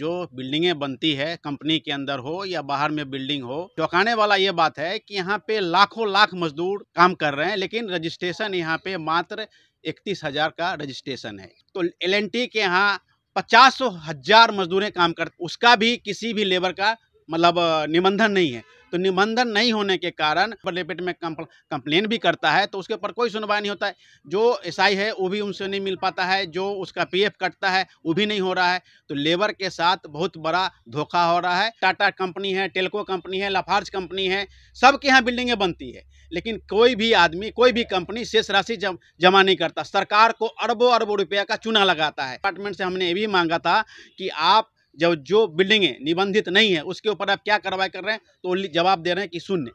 जो बिल्डिंगें बनती है कंपनी के अंदर हो या बाहर में बिल्डिंग हो चौकाने वाला ये बात है कि यहाँ पे लाखों लाख मजदूर काम कर रहे हैं लेकिन रजिस्ट्रेशन यहाँ पे मात्र इकतीस हजार का रजिस्ट्रेशन है तो एल के यहाँ पचास हजार मजदूरें काम कर उसका भी किसी भी लेबर का मतलब निबंधन नहीं है तो निबंधन नहीं होने के कारण लेपेट में कंप्लेन भी करता है तो उसके ऊपर कोई सुनवाई नहीं होता है जो एसआई है वो भी उनसे नहीं मिल पाता है जो उसका पीएफ कटता है वो भी नहीं हो रहा है तो लेबर के साथ बहुत बड़ा धोखा हो रहा है टाटा कंपनी है टेलको कंपनी है लफार्ज कंपनी है सबके यहाँ बिल्डिंगें बनती है लेकिन कोई भी आदमी कोई भी कंपनी शेष राशि जम, जमा नहीं करता सरकार को अरबों अरबों रुपया का चूना लगाता है डिपार्टमेंट से हमने ये भी मांगा था कि आप जब जो बिल्डिंगें निबंधित नहीं है उसके ऊपर आप क्या कार्रवाई कर रहे हैं तो जवाब दे रहे हैं कि शून्य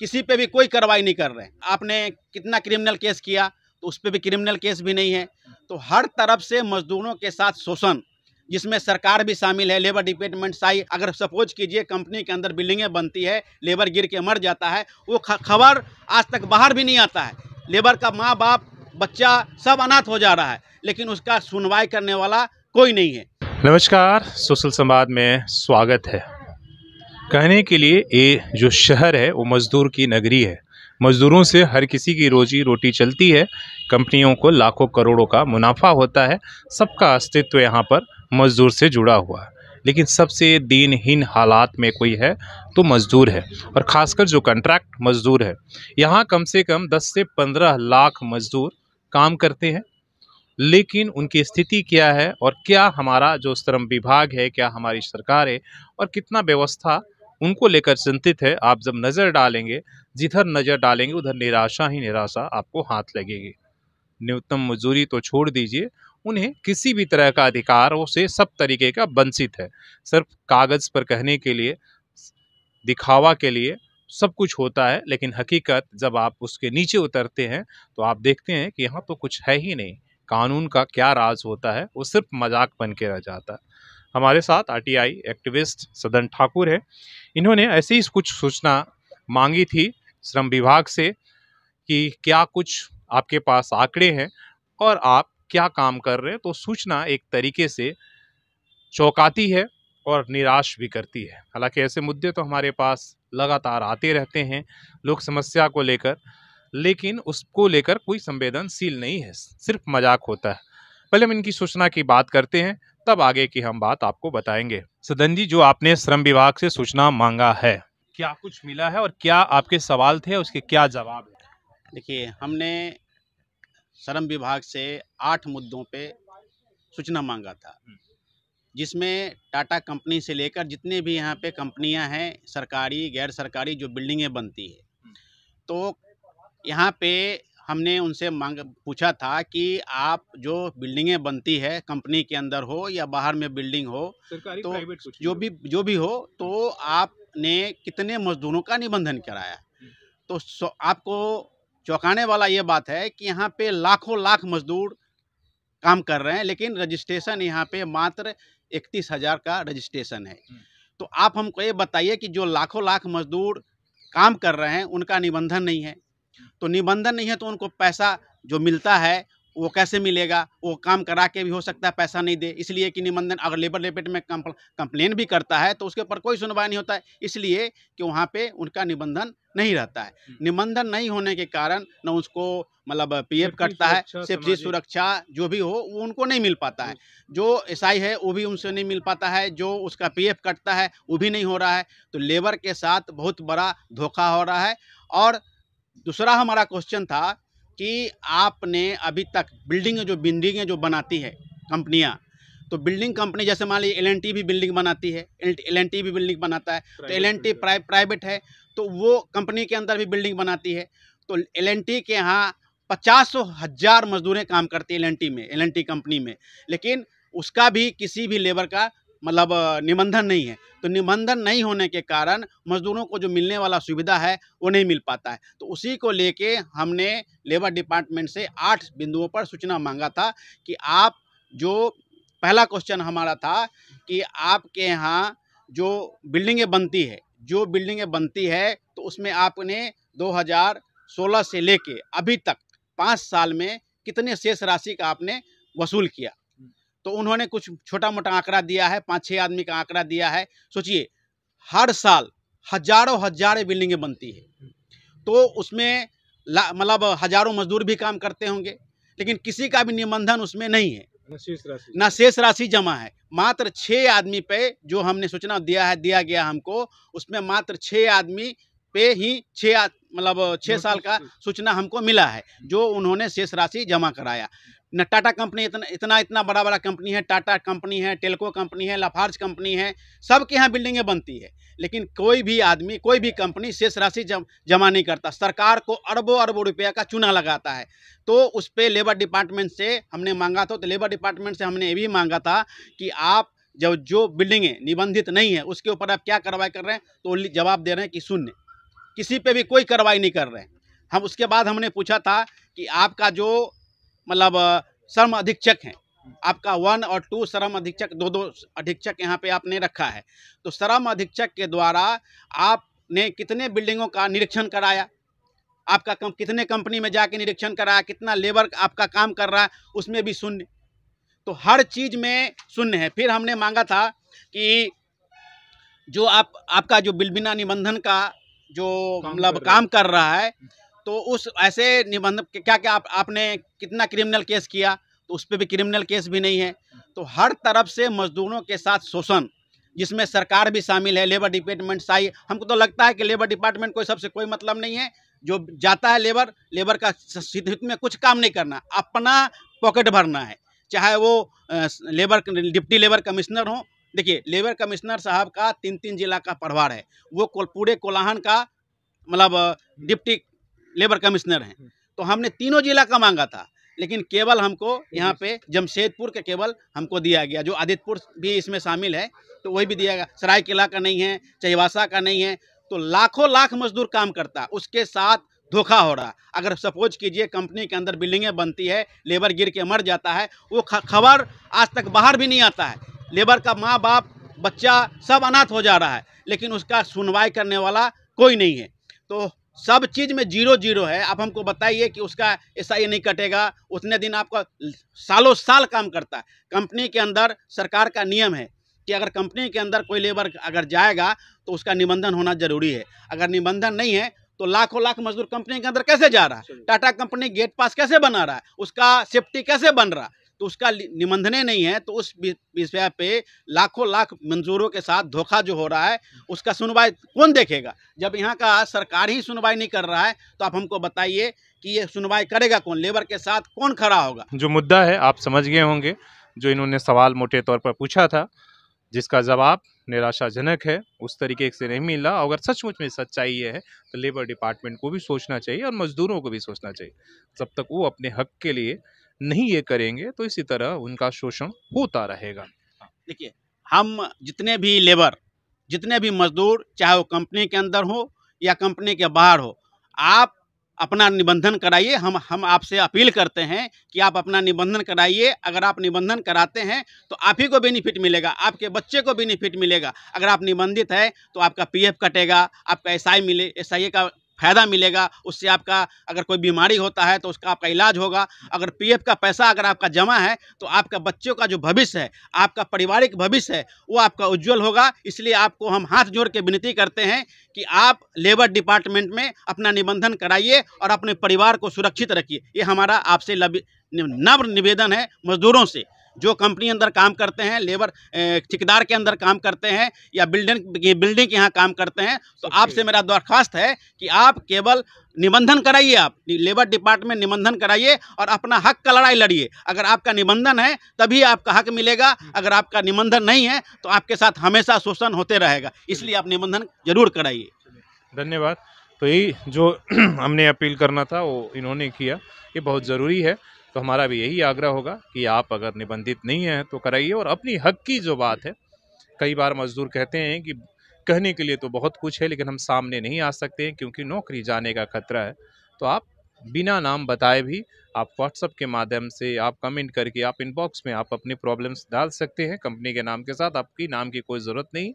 किसी पे भी कोई कार्रवाई नहीं कर रहे हैं आपने कितना क्रिमिनल केस किया तो उस पर भी क्रिमिनल केस भी नहीं है तो हर तरफ से मजदूरों के साथ शोषण जिसमें सरकार भी शामिल है लेबर डिपार्टमेंट साई अगर सपोज कीजिए कंपनी के अंदर बिल्डिंगें बनती है लेबर गिर के मर जाता है वो खबर आज तक बाहर भी नहीं आता है लेबर का माँ बाप बच्चा सब अनाथ हो जा रहा है लेकिन उसका सुनवाई करने वाला कोई नहीं है नमस्कार सोशल संवाद में स्वागत है कहने के लिए ये जो शहर है वो मज़दूर की नगरी है मज़दूरों से हर किसी की रोजी रोटी चलती है कंपनियों को लाखों करोड़ों का मुनाफा होता है सबका अस्तित्व यहाँ पर मज़दूर से जुड़ा हुआ है लेकिन सबसे दीनहीन हालात में कोई है तो मज़दूर है और ख़ासकर जो कंट्रैक्ट मज़दूर है यहाँ कम से कम 10 से 15 लाख मज़दूर काम करते हैं लेकिन उनकी स्थिति क्या है और क्या हमारा जो श्रम विभाग है क्या हमारी सरकार है और कितना व्यवस्था उनको लेकर चिंतित है आप जब नज़र डालेंगे जिधर नज़र डालेंगे उधर निराशा ही निराशा आपको हाथ लगेगी न्यूनतम मजदूरी तो छोड़ दीजिए उन्हें किसी भी तरह का अधिकारों से सब तरीके का वंचित है सिर्फ कागज़ पर कहने के लिए दिखावा के लिए सब कुछ होता है लेकिन हकीकत जब आप उसके नीचे उतरते हैं तो आप देखते हैं कि यहाँ तो कुछ है ही नहीं कानून का क्या राज होता है वो सिर्फ मजाक बन के रह जाता है हमारे साथ आरटीआई एक्टिविस्ट सदन ठाकुर है इन्होंने ऐसी ही कुछ सूचना मांगी थी श्रम विभाग से कि क्या कुछ आपके पास आंकड़े हैं और आप क्या काम कर रहे हैं तो सूचना एक तरीके से चौंकाती है और निराश भी करती है हालांकि ऐसे मुद्दे तो हमारे पास लगातार आते रहते हैं लोग समस्या को लेकर लेकिन उसको लेकर कोई संवेदनशील नहीं है सिर्फ मजाक होता है पहले हम इनकी सूचना की बात करते हैं तब आगे की हम बात आपको बताएंगे सदन जी जो आपने श्रम विभाग से सूचना मांगा है क्या कुछ मिला है और क्या आपके सवाल थे उसके क्या जवाब है देखिए हमने श्रम विभाग से आठ मुद्दों पे सूचना मांगा था हम्म। जिसमें टाटा कंपनी से लेकर जितने भी यहाँ पे कंपनियाँ हैं सरकारी गैर सरकारी जो बिल्डिंगें बनती है हम्म। तो यहाँ पे हमने उनसे मांग पूछा था कि आप जो बिल्डिंगें बनती है कंपनी के अंदर हो या बाहर में बिल्डिंग हो तो जो भी जो भी हो तो आपने कितने मजदूरों का निबंधन कराया हम्म। तो आपको चौंकाने वाला ये बात है कि यहाँ पे लाखों लाख मजदूर काम कर रहे हैं लेकिन रजिस्ट्रेशन यहाँ पे मात्र इकतीस हज़ार का रजिस्ट्रेशन है हम्म। तो आप हमको ये बताइए कि जो लाखों लाख मजदूर काम कर रहे हैं उनका निबंधन नहीं है तो निबंधन नहीं है तो उनको पैसा जो मिलता है वो कैसे मिलेगा वो काम करा के भी हो सकता है पैसा नहीं दे इसलिए कि निबंधन अगर लेबर रेपेट में कंप्लेन भी करता है तो उसके ऊपर कोई सुनवाई नहीं होता है इसलिए कि वहाँ पे उनका निबंधन नहीं रहता है हम्म। निबंधन नहीं होने के कारण न उसको मतलब पीएफ कटता है सेफ्टी सुरक्षा जो भी हो वो उनको नहीं मिल पाता है हम्म। जो एसआई है वो भी उनसे नहीं मिल पाता है जो उसका पी कटता है वो भी नहीं हो रहा है तो लेबर के साथ बहुत बड़ा धोखा हो रहा है और दूसरा हमारा क्वेश्चन था कि आपने अभी तक बिल्डिंग जो बिल्डिंगें जो बनाती है कंपनियाँ तो बिल्डिंग कंपनी जैसे मान लीजिए एल भी बिल्डिंग बनाती है एल भी बिल्डिंग बनाता है तो एल प्राइवेट है तो वो कंपनी के अंदर भी बिल्डिंग बनाती है तो एल के यहाँ पचास हज़ार मजदूरें काम करती है एल में एल कंपनी में लेकिन उसका भी किसी भी लेबर का मतलब निबंधन नहीं है तो निबंधन नहीं होने के कारण मजदूरों को जो मिलने वाला सुविधा है वो नहीं मिल पाता है तो उसी को लेके हमने लेबर डिपार्टमेंट से आठ बिंदुओं पर सूचना मांगा था कि आप जो पहला क्वेश्चन हमारा था कि आपके यहाँ जो बिल्डिंगें बनती है जो बिल्डिंगें बनती है तो उसमें आपने 2016 से लेके अभी तक पाँच साल में कितने शेष राशि का आपने वसूल किया तो उन्होंने कुछ छोटा मोटा आंकड़ा दिया है पाँच छः आदमी का आंकड़ा दिया है सोचिए हर साल हजारों हजारे बिल्डिंगें बनती है तो उसमें मतलब हजारों मजदूर भी काम करते होंगे लेकिन किसी का भी निबंधन उसमें नहीं है ना शेष राशि जमा है मात्र छः आदमी पे जो हमने सूचना दिया है दिया गया हमको उसमें मात्र छः आदमी पे ही छः मतलब छः साल का हम्म, हम्म। सूचना हमको मिला है जो उन्होंने शेष राशि जमा कराया न टाटा कंपनी इतना इतना इतना बड़ा बड़ा कंपनी है टाटा कंपनी है टेलको कंपनी है लफार्ज कंपनी है सबके यहाँ बिल्डिंगें बनती है लेकिन कोई भी आदमी कोई भी कंपनी शेष राशि जम, जमा नहीं करता सरकार को अरबों अरबों रुपया का चूना लगाता है तो उस पर लेबर डिपार्टमेंट से हमने मांगा था तो लेबर डिपार्टमेंट से हमने ये भी मांगा था कि आप जब जो बिल्डिंगें निबंधित नहीं है उसके ऊपर आप क्या कार्रवाई कर रहे हैं तो जवाब दे रहे हैं कि शून्य किसी पे भी कोई कार्रवाई नहीं कर रहे हैं हम उसके बाद हमने पूछा था कि आपका जो मतलब श्रम अधीक्षक हैं आपका वन और टू श्रम अधीक्षक दो दो अधीक्षक यहाँ पे आपने रखा है तो श्रम अधीक्षक के द्वारा आपने कितने बिल्डिंगों का निरीक्षण कराया आपका कम कितने कंपनी में जाके निरीक्षण कराया कितना लेबर आपका काम कर रहा है उसमें भी शून्य तो हर चीज़ में शून्य है फिर हमने मांगा था कि जो आप आपका जो बिलबिना निबंधन का जो मतलब काम कर रहा है तो उस ऐसे निबंध क्या क्या आप आपने कितना क्रिमिनल केस किया तो उस पर भी क्रिमिनल केस भी नहीं है तो हर तरफ से मजदूरों के साथ शोषण जिसमें सरकार भी शामिल है लेबर डिपार्टमेंट साई हमको तो लगता है कि लेबर डिपार्टमेंट को सबसे कोई मतलब नहीं है जो जाता है लेबर लेबर का हित में कुछ काम नहीं करना अपना पॉकेट भरना है चाहे वो लेबर डिप्टी लेबर कमिश्नर हों देखिए लेबर कमिश्नर साहब का तीन तीन जिला का प्रभार है वो पूरे कोलाहन का मतलब हम्म। डिप्टी लेबर कमिश्नर हैं हम्म। तो हमने तीनों जिला का मांगा था लेकिन केवल हमको हम्म। यहाँ पे जमशेदपुर के केवल हमको दिया गया जो आदित्यपुर भी इसमें शामिल है तो वही भी दिया गया सरायकेला का नहीं है चयवासा का नहीं है तो लाखों लाख मजदूर काम करता उसके साथ धोखा हो रहा अगर सपोज कीजिए कंपनी के अंदर बिल्डिंगें बनती है लेबर गिर के मर जाता है वो खबर आज तक बाहर भी नहीं आता है लेबर का माँ बाप बच्चा सब अनाथ हो जा रहा है लेकिन उसका सुनवाई करने वाला कोई नहीं है तो सब चीज़ में जीरो जीरो है आप हमको बताइए कि उसका ऐसा ये नहीं कटेगा उतने दिन आपका सालों साल काम करता है कंपनी के अंदर सरकार का नियम है कि अगर कंपनी के अंदर कोई लेबर अगर जाएगा तो उसका निबंधन होना जरूरी है अगर निबंधन नहीं है तो लाखों लाख मजदूर कंपनी के अंदर कैसे जा रहा है टाटा कंपनी गेट पास कैसे बना रहा है उसका सेफ्टी कैसे बन रहा है तो उसका निबंधने नहीं है तो उस विषय पे लाखों लाख मंजूरों के साथ धोखा जो हो रहा है उसका सुनवाई कौन देखेगा जब यहाँ का सरकार ही सुनवाई नहीं कर रहा है तो आप हमको बताइए कि ये सुनवाई करेगा कौन लेबर के साथ कौन खड़ा होगा जो मुद्दा है आप समझ गए होंगे जो इन्होंने सवाल मोटे तौर पर पूछा था जिसका जवाब निराशाजनक है उस तरीके से नहीं मिला अगर सचमुच में सच्चाई ये है तो लेबर डिपार्टमेंट को भी सोचना चाहिए और मज़दूरों को भी सोचना चाहिए जब तक वो अपने हक के लिए नहीं ये करेंगे तो इसी तरह उनका शोषण होता रहेगा हाँ, देखिए हम जितने भी लेबर जितने भी मजदूर चाहे वो कंपनी के अंदर हो या कंपनी के बाहर हो आप अपना निबंधन कराइए हम हम आपसे अपील करते हैं कि आप अपना निबंधन कराइए अगर आप निबंधन कराते हैं तो आप ही को बेनिफिट मिलेगा आपके बच्चे को बेनिफिट मिलेगा अगर आप निबंधित है तो आपका पीएफ कटेगा आपका एसआई मिले एसआई का फ़ायदा मिलेगा उससे आपका अगर कोई बीमारी होता है तो उसका आपका इलाज होगा अगर पीएफ का पैसा अगर आपका जमा है तो आपका बच्चों का जो भविष्य है आपका पारिवारिक भविष्य है वो आपका उज्जवल होगा इसलिए आपको हम हाथ जोड़ के विनती करते हैं कि आप लेबर डिपार्टमेंट में अपना निबंधन कराइए और अपने परिवार को सुरक्षित रखिए ये हमारा आपसे नम्र निवेदन है मजदूरों से जो कंपनी अंदर काम करते हैं लेबर ठेकेदार के अंदर काम करते हैं या बिल्डिंग बिल्डिंग के यहाँ काम करते हैं तो आपसे मेरा दरख्वास्त है कि आप केवल निबंधन कराइए आप लेबर डिपार्टमेंट निबंधन कराइए और अपना हक का लड़ाई लड़िए अगर आपका निबंधन है तभी आपका हक मिलेगा हम्म। अगर आपका निबंधन नहीं है तो आपके साथ हमेशा शोषण होते रहेगा इसलिए आप निबंधन जरूर कराइए धन्यवाद तो यही जो हमने अपील करना था वो इन्होंने किया ये बहुत ज़रूरी है तो हमारा भी यही आग्रह होगा कि आप अगर निबंधित नहीं हैं तो कराइए और अपनी हक की जो बात है कई बार मजदूर कहते हैं कि कहने के लिए तो बहुत कुछ है लेकिन हम सामने नहीं आ सकते हैं क्योंकि नौकरी जाने का खतरा है तो आप बिना नाम बताए भी आप व्हाट्सअप के माध्यम से आप कमेंट करके आप इनबॉक्स में आप अपनी प्रॉब्लम्स डाल सकते हैं कंपनी के नाम के साथ आपकी नाम की कोई ज़रूरत नहीं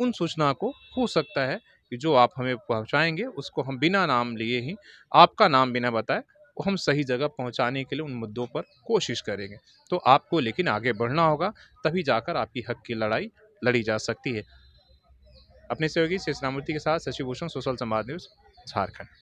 उन सूचना को हो सकता है कि जो आप हमें पहुंचाएंगे उसको हम बिना नाम लिए ही आपका नाम बिना बताए को हम सही जगह पहुंचाने के लिए उन मुद्दों पर कोशिश करेंगे तो आपको लेकिन आगे बढ़ना होगा तभी जाकर आपकी हक की लड़ाई लड़ी जा सकती है अपने सहयोगी शेषनामूर्ति के साथ शशिभूषण सोशल संवाद न्यूज़ झारखंड